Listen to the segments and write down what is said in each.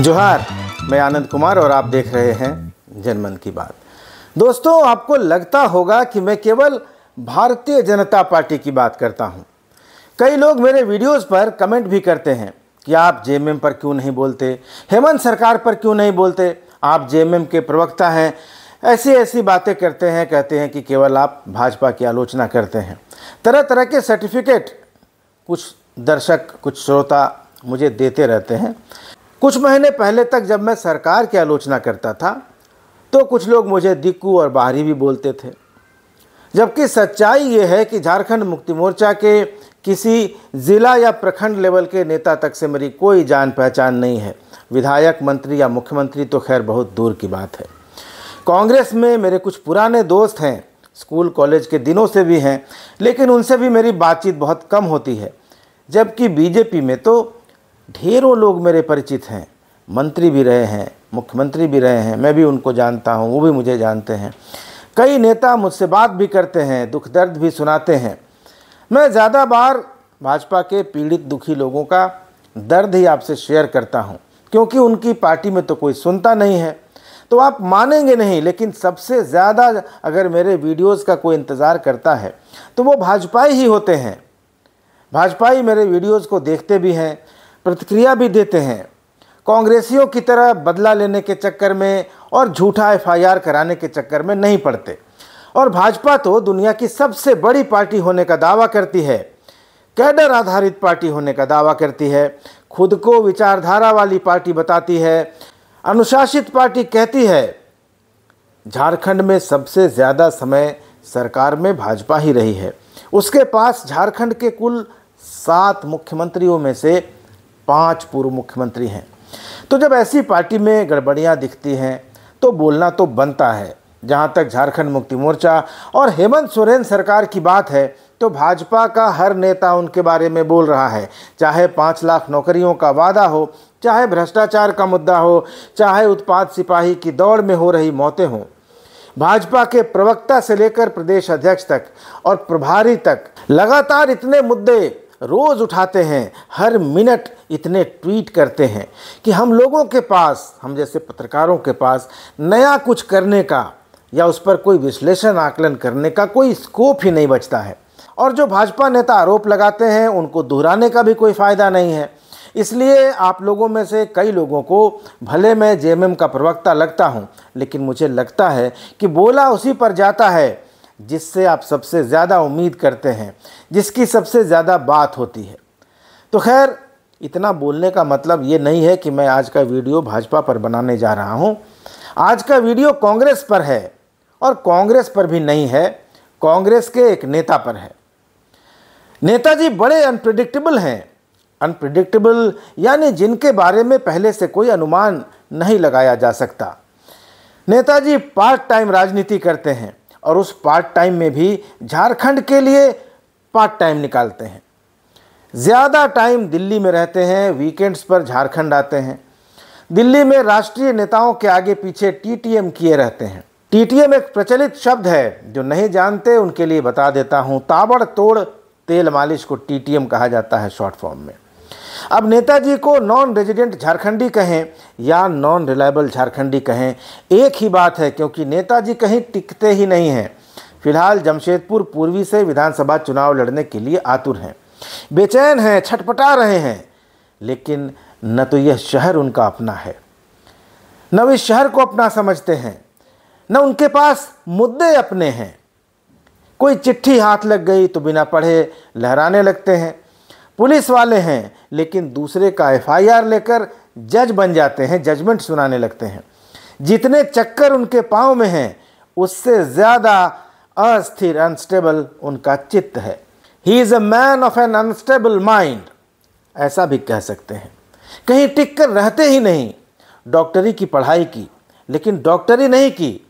जोहार मैं आनंद कुमार और आप देख रहे हैं जनमन की बात दोस्तों आपको लगता होगा कि मैं केवल भारतीय जनता पार्टी की बात करता हूं। कई लोग मेरे वीडियोस पर कमेंट भी करते हैं कि आप जेएमएम पर क्यों नहीं बोलते हेमंत सरकार पर क्यों नहीं बोलते आप जेएमएम के प्रवक्ता हैं ऐसी ऐसी बातें करते हैं कहते हैं कि केवल आप भाजपा की आलोचना करते हैं तरह तरह के सर्टिफिकेट कुछ दर्शक कुछ श्रोता मुझे देते रहते हैं कुछ महीने पहले तक जब मैं सरकार की आलोचना करता था तो कुछ लोग मुझे दिक्कू और बाहरी भी बोलते थे जबकि सच्चाई ये है कि झारखंड मुक्ति मोर्चा के किसी ज़िला या प्रखंड लेवल के नेता तक से मेरी कोई जान पहचान नहीं है विधायक मंत्री या मुख्यमंत्री तो खैर बहुत दूर की बात है कांग्रेस में मेरे कुछ पुराने दोस्त हैं स्कूल कॉलेज के दिनों से भी हैं लेकिन उनसे भी मेरी बातचीत बहुत कम होती है जबकि बीजेपी में तो ढेरों लोग मेरे परिचित हैं मंत्री भी रहे हैं मुख्यमंत्री भी रहे हैं मैं भी उनको जानता हूँ वो भी मुझे जानते हैं कई नेता मुझसे बात भी करते हैं दुख दर्द भी सुनाते हैं मैं ज़्यादा बार भाजपा के पीड़ित दुखी लोगों का दर्द ही आपसे शेयर करता हूँ क्योंकि उनकी पार्टी में तो कोई सुनता नहीं है तो आप मानेंगे नहीं लेकिन सबसे ज़्यादा अगर मेरे वीडियोस का कोई इंतज़ार करता है तो वो भाजपाई ही होते हैं भाजपाई मेरे वीडियोस को देखते भी हैं प्रतिक्रिया भी देते हैं कांग्रेसियों की तरह बदला लेने के चक्कर में और झूठा एफआईआर कराने के चक्कर में नहीं पड़ते और भाजपा तो दुनिया की सबसे बड़ी पार्टी होने का दावा करती है कैडर आधारित पार्टी होने का दावा करती है खुद को विचारधारा वाली पार्टी बताती है अनुशासित पार्टी कहती है झारखंड में सबसे ज़्यादा समय सरकार में भाजपा ही रही है उसके पास झारखंड के कुल सात मुख्यमंत्रियों में से पांच पूर्व मुख्यमंत्री हैं तो जब ऐसी पार्टी में गड़बड़ियाँ दिखती हैं तो बोलना तो बनता है जहाँ तक झारखंड मुक्ति मोर्चा और हेमंत सोरेन सरकार की बात है तो भाजपा का हर नेता उनके बारे में बोल रहा है चाहे पाँच लाख नौकरियों का वादा हो चाहे भ्रष्टाचार का मुद्दा हो चाहे उत्पाद सिपाही की दौड़ में हो रही मौतें हों भाजपा के प्रवक्ता से लेकर प्रदेश अध्यक्ष तक और प्रभारी तक लगातार इतने मुद्दे रोज उठाते हैं हर मिनट इतने ट्वीट करते हैं कि हम लोगों के पास हम जैसे पत्रकारों के पास नया कुछ करने का या उस पर कोई विश्लेषण आकलन करने का कोई स्कोप ही नहीं बचता है और जो भाजपा नेता आरोप लगाते हैं उनको दोहराने का भी कोई फ़ायदा नहीं है इसलिए आप लोगों में से कई लोगों को भले मैं जे का प्रवक्ता लगता हूँ लेकिन मुझे लगता है कि बोला उसी पर जाता है जिससे आप सबसे ज़्यादा उम्मीद करते हैं जिसकी सबसे ज़्यादा बात होती है तो खैर इतना बोलने का मतलब ये नहीं है कि मैं आज का वीडियो भाजपा पर बनाने जा रहा हूँ आज का वीडियो कांग्रेस पर है और कांग्रेस पर भी नहीं है कांग्रेस के एक नेता पर है नेताजी बड़े अनप्रिडिक्टेबल हैं अनप्रिडिक्टेबल यानी जिनके बारे में पहले से कोई अनुमान नहीं लगाया जा सकता नेताजी पार्ट टाइम राजनीति करते हैं और उस पार्ट टाइम में भी झारखंड के लिए पार्ट टाइम निकालते हैं ज़्यादा टाइम दिल्ली में रहते हैं वीकेंड्स पर झारखंड आते हैं दिल्ली में राष्ट्रीय नेताओं के आगे पीछे टीटीएम किए रहते हैं टीटीएम एक प्रचलित शब्द है जो नहीं जानते उनके लिए बता देता हूँ तोड़ तेल मालिश को टीटीएम कहा जाता है शॉर्ट फॉर्म में अब नेताजी को नॉन रेजिडेंट झारखंडी कहें या नॉन रिलायबल झारखंडी कहें एक ही बात है क्योंकि नेताजी कहीं टिकते ही नहीं हैं फिलहाल जमशेदपुर पूर्वी से विधानसभा चुनाव लड़ने के लिए आतुर हैं बेचैन हैं छटपटा रहे हैं लेकिन न तो यह शहर उनका अपना है न वे शहर को अपना समझते हैं न उनके पास मुद्दे अपने हैं कोई चिट्ठी हाथ लग गई तो बिना पढ़े लहराने लगते हैं पुलिस वाले हैं लेकिन दूसरे का एफआईआर लेकर जज बन जाते हैं जजमेंट सुनाने लगते हैं जितने चक्कर उनके पाँव में हैं उससे ज़्यादा अस्थिर अनस्टेबल उनका चित्त है he is a man of an unstable mind ऐसा भी कह सकते हैं कहीं टिक कर रहते ही नहीं डॉक्टरी की पढ़ाई की लेकिन डॉक्टरी नहीं की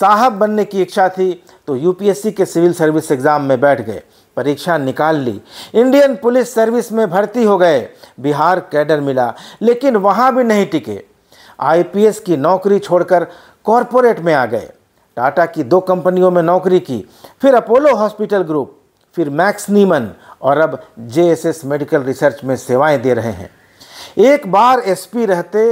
साहब बनने की इच्छा थी तो यूपीएससी के सिविल सर्विस एग्ज़ाम में बैठ गए परीक्षा निकाल ली इंडियन पुलिस सर्विस में भर्ती हो गए बिहार कैडर मिला लेकिन वहाँ भी नहीं टिके आईपीएस की नौकरी छोड़कर कॉरपोरेट में आ गए टाटा की दो कंपनियों में नौकरी की फिर अपोलो हॉस्पिटल ग्रुप फिर मैक्स नीमन और अब जेएसएस मेडिकल रिसर्च में सेवाएं दे रहे हैं एक बार एसपी रहते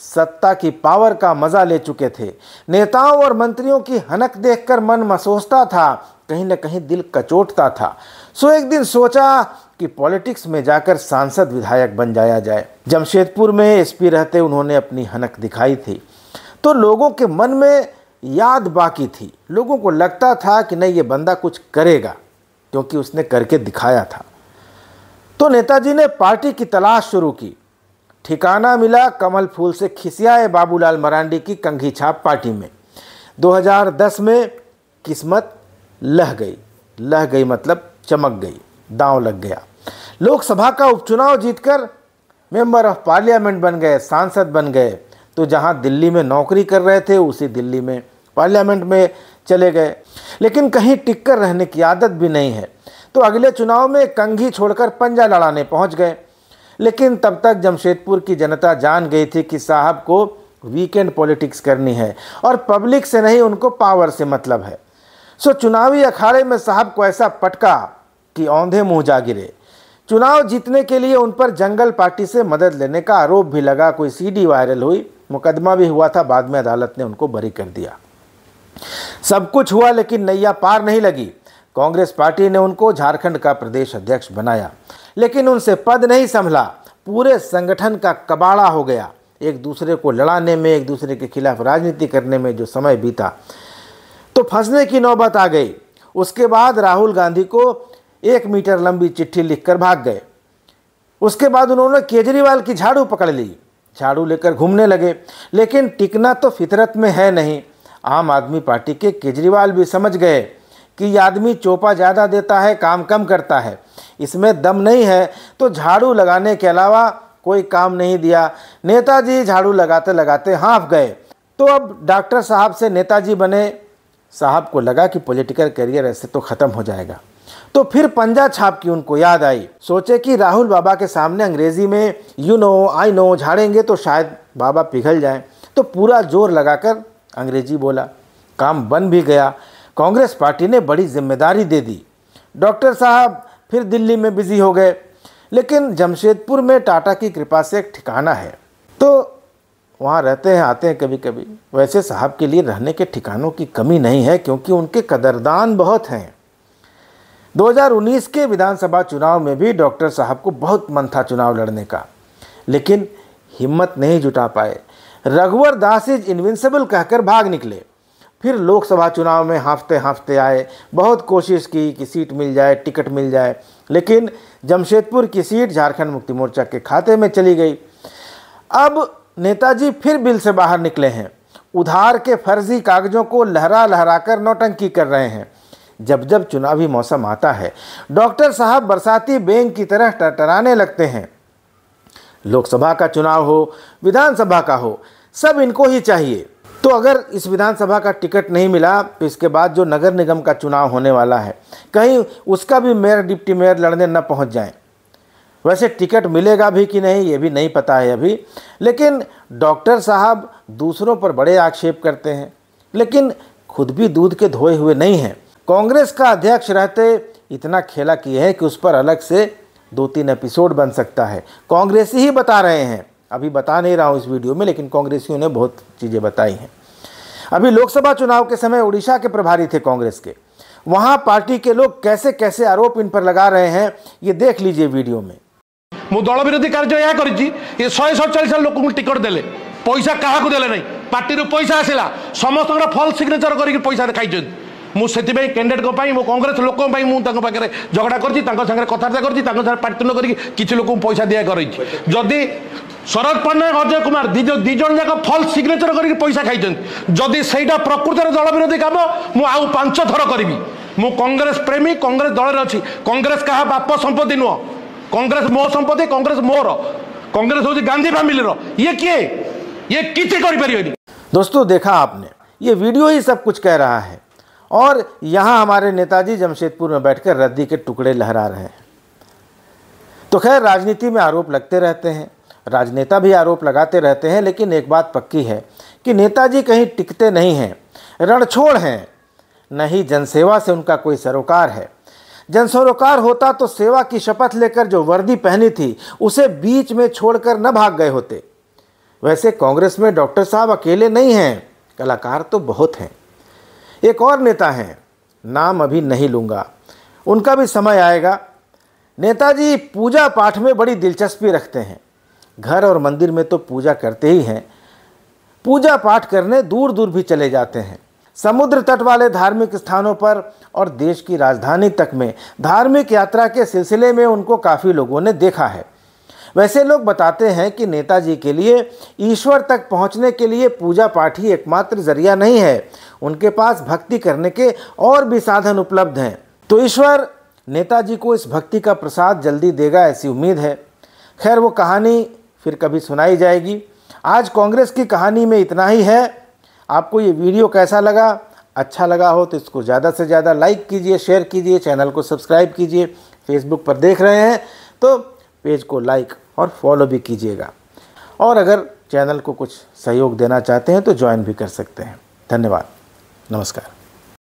सत्ता की पावर का मजा ले चुके थे नेताओं और मंत्रियों की हनक देखकर मन मसोसता था कहीं ना कहीं दिल कचोटता था सो एक दिन सोचा कि पॉलिटिक्स में जाकर सांसद विधायक बन जाया जाए जमशेदपुर में एसपी रहते उन्होंने अपनी हनक दिखाई थी तो लोगों के मन में याद बाकी थी लोगों को लगता था कि नहीं ये बंदा कुछ करेगा क्योंकि उसने करके दिखाया था तो नेताजी ने पार्टी की तलाश शुरू की ठिकाना मिला कमल फूल से खिसियाए बाबूलाल मरांडी की कंघी छाप पार्टी में 2010 में किस्मत लह गई लह गई मतलब चमक गई दांव लग गया लोकसभा का उपचुनाव जीतकर मेंबर ऑफ पार्लियामेंट बन गए सांसद बन गए तो जहां दिल्ली में नौकरी कर रहे थे उसी दिल्ली में पार्लियामेंट में चले गए लेकिन कहीं टिककर रहने की आदत भी नहीं है तो अगले चुनाव में कंघी छोड़कर पंजा लड़ाने पहुंच गए लेकिन तब तक जमशेदपुर की जनता जान गई थी कि साहब को वीकेंड पॉलिटिक्स करनी है और पब्लिक से नहीं उनको पावर से मतलब है सो चुनावी अखाड़े में साहब को ऐसा पटका कि औंधे मुंह जा गिरे चुनाव जीतने के लिए उन पर जंगल पार्टी से मदद लेने का आरोप भी लगा कोई सीडी वायरल हुई मुकदमा भी हुआ था बाद में अदालत ने उनको बरी कर दिया सब कुछ हुआ लेकिन नैया पार नहीं लगी कांग्रेस पार्टी ने उनको झारखंड का प्रदेश अध्यक्ष बनाया लेकिन उनसे पद नहीं संभला पूरे संगठन का कबाड़ा हो गया एक दूसरे को लड़ाने में एक दूसरे के खिलाफ राजनीति करने में जो समय बीता तो फंसने की नौबत आ गई उसके बाद राहुल गांधी को एक मीटर लंबी चिट्ठी लिखकर भाग गए उसके बाद उन्होंने केजरीवाल की झाड़ू पकड़ ली झाड़ू लेकर घूमने लगे लेकिन टिकना तो फितरत में है नहीं आम आदमी पार्टी के केजरीवाल भी समझ गए कि ये आदमी चोपा ज़्यादा देता है काम कम करता है इसमें दम नहीं है तो झाड़ू लगाने के अलावा कोई काम नहीं दिया नेताजी झाड़ू लगाते लगाते हाँफ गए तो अब डॉक्टर साहब से नेताजी बने साहब को लगा कि पॉलिटिकल करियर ऐसे तो ख़त्म हो जाएगा तो फिर पंजा छाप की उनको याद आई सोचे कि राहुल बाबा के सामने अंग्रेज़ी में यू नो आई नो झाड़ेंगे तो शायद बाबा पिघल जाए तो पूरा जोर लगाकर अंग्रेजी बोला काम बन भी गया कांग्रेस पार्टी ने बड़ी जिम्मेदारी दे दी डॉक्टर साहब फिर दिल्ली में बिजी हो गए लेकिन जमशेदपुर में टाटा की कृपा से एक ठिकाना है तो वहाँ रहते हैं आते हैं कभी कभी वैसे साहब के लिए रहने के ठिकानों की कमी नहीं है क्योंकि उनके कदरदान बहुत हैं 2019 के विधानसभा चुनाव में भी डॉक्टर साहब को बहुत मन था चुनाव लड़ने का लेकिन हिम्मत नहीं जुटा पाए रघुवर दास इज इन्विंसिबल कहकर भाग निकले फिर लोकसभा चुनाव में हाँफते हाँफते आए बहुत कोशिश की कि सीट मिल जाए टिकट मिल जाए लेकिन जमशेदपुर की सीट झारखंड मुक्ति मोर्चा के खाते में चली गई अब नेताजी फिर बिल से बाहर निकले हैं उधार के फर्जी कागजों को लहरा लहरा कर नौटंकी कर रहे हैं जब जब चुनावी मौसम आता है डॉक्टर साहब बरसाती बैंक की तरह टटराने लगते हैं लोकसभा का चुनाव हो विधानसभा का हो सब इनको ही चाहिए तो अगर इस विधानसभा का टिकट नहीं मिला तो इसके बाद जो नगर निगम का चुनाव होने वाला है कहीं उसका भी मेयर डिप्टी मेयर लड़ने न पहुंच जाएं वैसे टिकट मिलेगा भी कि नहीं ये भी नहीं पता है अभी लेकिन डॉक्टर साहब दूसरों पर बड़े आक्षेप करते हैं लेकिन खुद भी दूध के धोए हुए नहीं हैं कांग्रेस का अध्यक्ष रहते इतना खेला किए हैं कि उस पर अलग से दो तीन एपिसोड बन सकता है कांग्रेस ही बता रहे हैं अभी बता नहीं रहा हूँ इस वीडियो में लेकिन कांग्रेसियों ने बहुत चीज़ें बताई हैं अभी लोकसभा चुनाव के समय उड़ीसा के प्रभारी थे कांग्रेस के वहाँ पार्टी के लोग कैसे कैसे आरोप इन पर लगा रहे हैं ये देख लीजिए वीडियो में मु दल विरोधी कार्य यह कर शहे सतचाश लोक टिकट दे पैसा क्या देले ना पार्टी पैसा आसला समस्त फल सिग्नेचर कर पैसा खाई ମୁଁ ସେଥିପାଇଁ କ୍ୟାଣ୍ଡିଡେଟ୍ଙ୍କ ପାଇଁ ମୋ କଂଗ୍ରେସ ଲୋକଙ୍କ ପାଇଁ ମୁଁ ତାଙ୍କ ପାଖରେ ଝଗଡ଼ା କରିଛି ତାଙ୍କ ସାଙ୍ଗରେ କଥାବାର୍ତ୍ତା କରିଛି ତାଙ୍କ ସାଙ୍ଗରେ ପାଟିତୁଣ୍ଡ କରିକି କିଛି ଲୋକଙ୍କୁ ପଇସା ଦିଆ କରିଛି ଯଦି ଶରଦ ପଟ୍ଟନାୟକ ଅଜୟ କୁମାର ଦୁଇ ଜଣ ଯାକ ଫଲ୍ସ ସିଗ୍ନେଚର କରିକି ପଇସା ଖାଇଛନ୍ତି ଯଦି ସେଇଟା ପ୍ରକୃତରେ ଦଳ ବିରୋଧୀ କାମ ମୁଁ ଆଉ ପାଞ୍ଚ ଥର କରିବି ମୁଁ କଂଗ୍ରେସ ପ୍ରେମୀ କଂଗ୍ରେସ ଦଳରେ ଅଛି କଂଗ୍ରେସ କାହା ବାପ ସମ୍ପତ୍ତି ନୁହଁ କଂଗ୍ରେସ ମୋ ସମ୍ପତ୍ତି କଂଗ୍ରେସ ମୋର कांग्रेस होती गांधी फैमिली रो ये किए ये किसी कर दोस्तों देखा आपने ये वीडियो ही सब कुछ कह रहा है और यहाँ हमारे नेताजी जमशेदपुर में बैठकर रद्दी के टुकड़े लहरा रहे हैं तो खैर राजनीति में आरोप लगते रहते हैं राजनेता भी आरोप लगाते रहते हैं लेकिन एक बात पक्की है कि नेताजी कहीं टिकते नहीं हैं रणछोड़ हैं न ही जनसेवा से उनका कोई सरोकार है जनसरोकार होता तो सेवा की शपथ लेकर जो वर्दी पहनी थी उसे बीच में छोड़कर न भाग गए होते वैसे कांग्रेस में डॉक्टर साहब अकेले नहीं हैं कलाकार तो बहुत हैं एक और नेता हैं नाम अभी नहीं लूँगा उनका भी समय आएगा नेताजी पूजा पाठ में बड़ी दिलचस्पी रखते हैं घर और मंदिर में तो पूजा करते ही हैं पूजा पाठ करने दूर दूर भी चले जाते हैं समुद्र तट वाले धार्मिक स्थानों पर और देश की राजधानी तक में धार्मिक यात्रा के सिलसिले में उनको काफ़ी लोगों ने देखा है वैसे लोग बताते हैं कि नेताजी के लिए ईश्वर तक पहुंचने के लिए पूजा पाठ ही एकमात्र जरिया नहीं है उनके पास भक्ति करने के और भी साधन उपलब्ध हैं तो ईश्वर नेताजी को इस भक्ति का प्रसाद जल्दी देगा ऐसी उम्मीद है खैर वो कहानी फिर कभी सुनाई जाएगी आज कांग्रेस की कहानी में इतना ही है आपको ये वीडियो कैसा लगा अच्छा लगा हो तो इसको ज़्यादा से ज़्यादा लाइक कीजिए शेयर कीजिए चैनल को सब्सक्राइब कीजिए फेसबुक पर देख रहे हैं तो पेज को लाइक और फॉलो भी कीजिएगा और अगर चैनल को कुछ सहयोग देना चाहते हैं तो ज्वाइन भी कर सकते हैं धन्यवाद नमस्कार